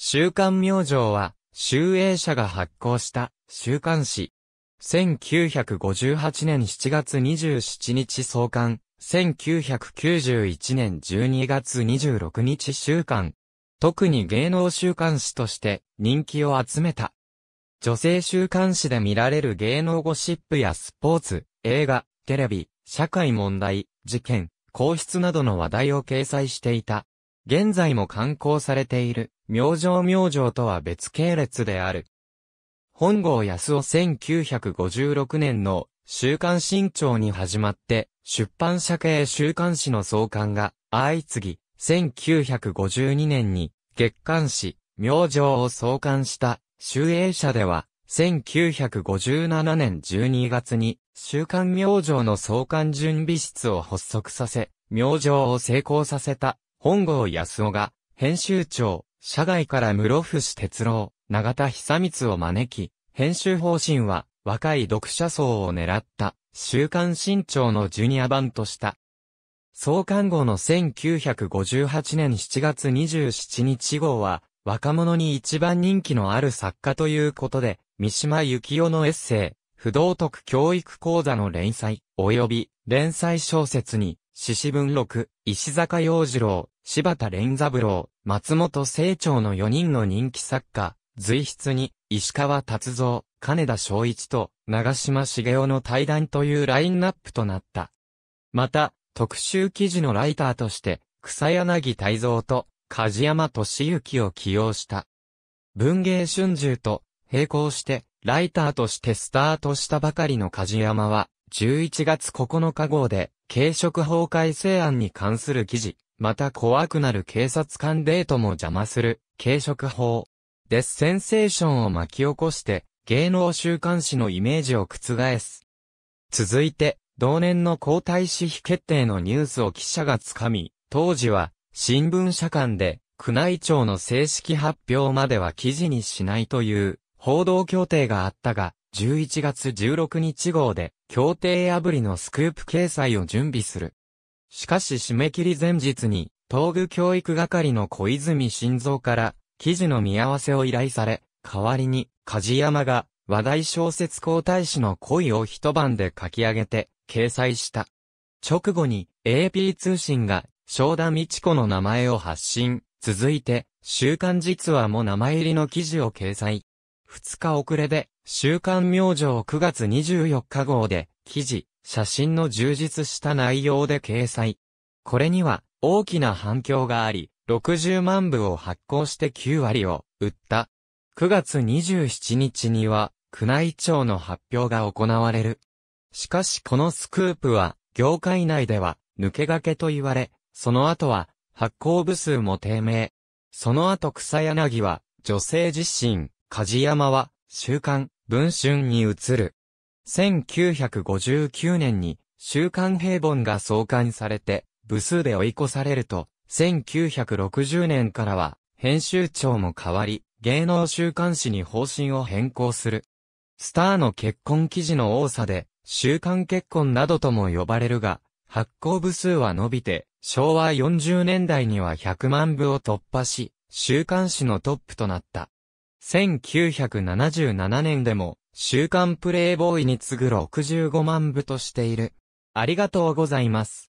週刊明星は、集英社が発行した週刊誌。1958年7月27日創刊。1991年12月26日週刊。特に芸能週刊誌として人気を集めた。女性週刊誌で見られる芸能ゴシップやスポーツ、映画、テレビ、社会問題、事件、皇室などの話題を掲載していた。現在も刊行されている。明星明星とは別系列である。本郷安夫1956年の週刊新潮に始まって出版社系週刊誌の創刊が相次ぎ、1952年に月刊誌明星を創刊した集英社では1957年12月に週刊明星の創刊準備室を発足させ、明星を成功させた本郷安夫が編集長、社外から室伏哲郎、永田久光を招き、編集方針は若い読者層を狙った週刊新潮のジュニア版とした。創刊後の1958年7月27日号は若者に一番人気のある作家ということで、三島幸紀夫のエッセイ、不道徳教育講座の連載、及び連載小説に、獅子文録、石坂洋次郎、柴田連三郎、松本清張の4人の人気作家、随筆に、石川達三、金田昭一と、長島茂雄の対談というラインナップとなった。また、特集記事のライターとして、草柳泰造と、梶山敏之を起用した。文芸春秋と、並行して、ライターとしてスタートしたばかりの梶山は、11月9日号で、軽食法改正案に関する記事、また怖くなる警察官デートも邪魔する、軽食法。デッセンセーションを巻き起こして、芸能週刊誌のイメージを覆す。続いて、同年の皇太子妃決定のニュースを記者がつかみ、当時は、新聞社間で、宮内庁の正式発表までは記事にしないという、報道協定があったが、11月16日号で、協定破りのスクープ掲載を準備する。しかし締め切り前日に、東部教育係の小泉晋三から、記事の見合わせを依頼され、代わりに、梶山が、話題小説皇太子の恋を一晩で書き上げて、掲載した。直後に、AP 通信が、正田美智子の名前を発信。続いて、週刊実話も名前入りの記事を掲載。2日遅れで、週刊明星9月24日号で、記事、写真の充実した内容で掲載。これには大きな反響があり、60万部を発行して9割を売った。9月27日には、宮内庁の発表が行われる。しかしこのスクープは、業界内では、抜け駆けと言われ、その後は、発行部数も低迷。その後草柳は、女性自身、梶山は、週刊、文春に移る。1959年に週刊平凡が創刊されて、部数で追い越されると、1960年からは、編集長も変わり、芸能週刊誌に方針を変更する。スターの結婚記事の多さで、週刊結婚などとも呼ばれるが、発行部数は伸びて、昭和40年代には100万部を突破し、週刊誌のトップとなった。1977年でも、週刊プレイボーイに次ぐ65万部としている。ありがとうございます。